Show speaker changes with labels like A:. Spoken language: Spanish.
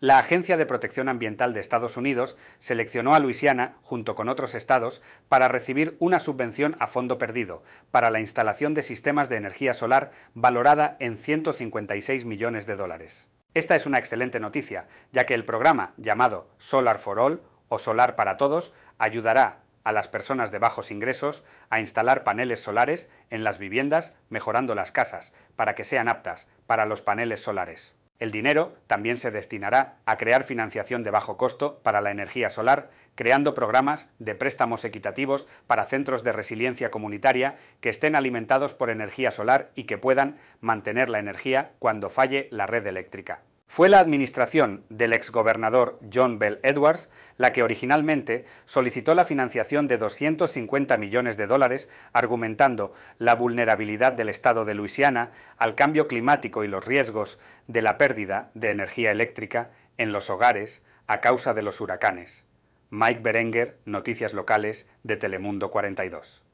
A: La Agencia de Protección Ambiental de Estados Unidos seleccionó a Luisiana, junto con otros estados, para recibir una subvención a fondo perdido para la instalación de sistemas de energía solar valorada en 156 millones de dólares. Esta es una excelente noticia, ya que el programa, llamado Solar for All o Solar para Todos, ayudará a las personas de bajos ingresos a instalar paneles solares en las viviendas, mejorando las casas, para que sean aptas para los paneles solares. El dinero también se destinará a crear financiación de bajo costo para la energía solar, creando programas de préstamos equitativos para centros de resiliencia comunitaria que estén alimentados por energía solar y que puedan mantener la energía cuando falle la red eléctrica. Fue la administración del exgobernador John Bell Edwards la que originalmente solicitó la financiación de 250 millones de dólares, argumentando la vulnerabilidad del Estado de Luisiana al cambio climático y los riesgos de la pérdida de energía eléctrica en los hogares a causa de los huracanes. Mike Berenger, Noticias Locales de Telemundo 42.